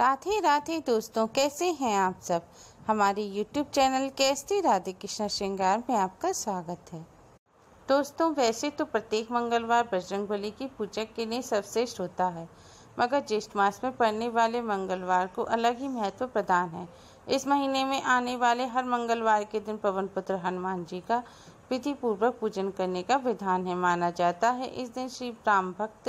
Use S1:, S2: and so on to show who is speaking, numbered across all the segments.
S1: राधे राधे दोस्तों कैसे हैं आप सब हमारे यूट्यूब चैनल कैस्ती राधे कृष्ण श्रृंगार में आपका स्वागत है दोस्तों वैसे तो प्रत्येक मंगलवार बजरंग बली की पूजा के लिए सर्वश्रेष्ठ होता है मगर ज्येष्ठ मास में पड़ने वाले मंगलवार को अलग ही महत्व प्रदान है इस महीने में आने वाले हर मंगलवार के दिन पवन पुत्र हनुमान जी का विधिपूर्वक पूजन करने का विधान है माना जाता है इस दिन श्री राम भक्त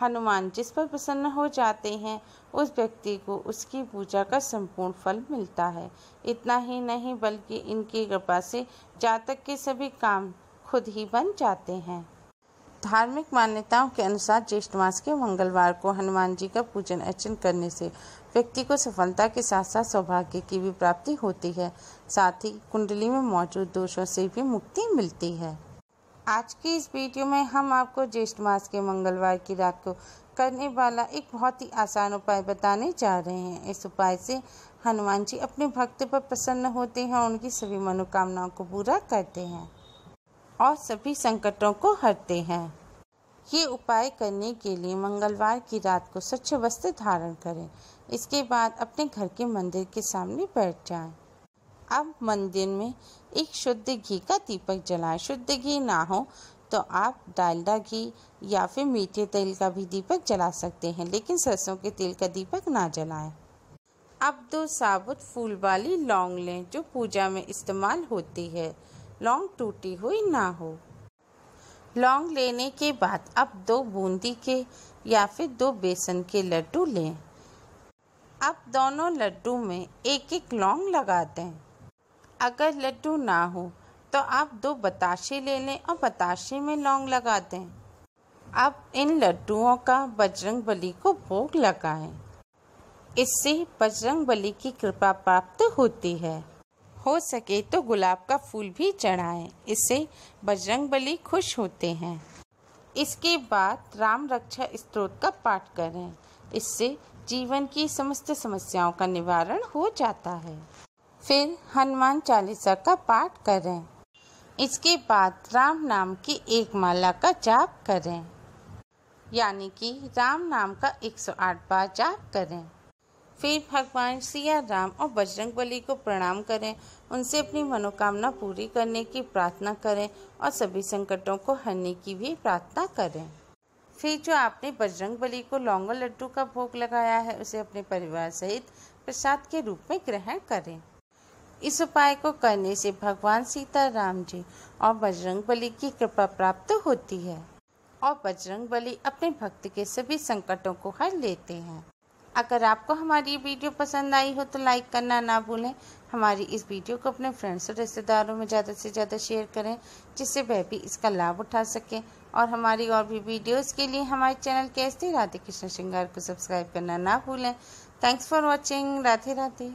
S1: हनुमान जिस पर प्रसन्न हो जाते हैं उस व्यक्ति को उसकी पूजा का संपूर्ण फल मिलता है इतना ही नहीं बल्कि इनकी कृपा से जातक के सभी काम खुद ही बन जाते हैं धार्मिक मान्यताओं के अनुसार ज्येष्ठ मास के मंगलवार को हनुमान जी का पूजन अर्चन करने से व्यक्ति को सफलता के साथ साथ सौभाग्य की भी प्राप्ति होती है साथ ही कुंडली में मौजूद दोषों से भी मुक्ति मिलती है आज की इस वीडियो में हम आपको ज्येष्ठ मास के मंगलवार की रात को करने वाला एक बहुत ही आसान उपाय बताने जा रहे हैं इस उपाय से हनुमान जी अपने भक्त पर प्रसन्न होते हैं और उनकी सभी मनोकामनाओं को पूरा करते हैं और सभी संकटों को हरते हैं ये उपाय करने के लिए मंगलवार की रात को स्वच्छ वस्त्र धारण करें इसके बाद अपने घर के मंदिर के सामने बैठ जाएं। अब मंदिर में एक शुद्ध घी का दीपक जलाएं। शुद्ध घी ना हो तो आप डालडा घी या फिर मीठे तेल का भी दीपक जला सकते हैं लेकिन सरसों के तेल का दीपक ना जलाएं। अब दो साबुत फूल वाली लौंग लें जो पूजा में इस्तेमाल होती है लौंग टूटी हुई ना हो लौंग लेने के बाद अब दो बूंदी के या फिर दो बेसन के लड्डू लें अब दोनों लड्डू में एक एक लौंग लगा दें अगर लड्डू ना हो तो आप दो बताशे ले लें और बताशे में लौंग लगा दें अब इन लड्डुओं का बजरंग बली को भोग लगाएं। इससे बजरंग बली की कृपा प्राप्त होती है हो सके तो गुलाब का फूल भी चढ़ाएं इससे बजरंग बली खुश होते हैं इसके बाद राम रक्षा स्त्रोत का पाठ करें इससे जीवन की समस्त समस्याओं का निवारण हो जाता है फिर हनुमान चालीसा का पाठ करें इसके बाद राम नाम की एक माला का जाप करें यानी कि राम नाम का 108 बार जाप करें फिर भगवान सिया राम और बजरंग बली को प्रणाम करें उनसे अपनी मनोकामना पूरी करने की प्रार्थना करें और सभी संकटों को हरने की भी प्रार्थना करें फिर जो आपने बजरंग बली को लौंग लड्डू का भोग लगाया है उसे अपने परिवार सहित प्रसाद के रूप में ग्रहण करें इस उपाय को करने से भगवान सीता राम जी और बजरंग बली की कृपा प्राप्त होती है और बजरंग बली अपने भक्त के सभी संकटों को हर लेते हैं अगर आपको हमारी वीडियो पसंद आई हो तो लाइक करना ना भूलें हमारी इस वीडियो को अपने फ्रेंड्स और रिश्तेदारों में ज़्यादा से ज़्यादा शेयर करें जिससे वह भी इसका लाभ उठा सकें और हमारी और भी वीडियोस के लिए हमारे चैनल के एस राधे कृष्ण श्रृंगार को सब्सक्राइब करना ना भूलें thanks for watching Radhe Radhe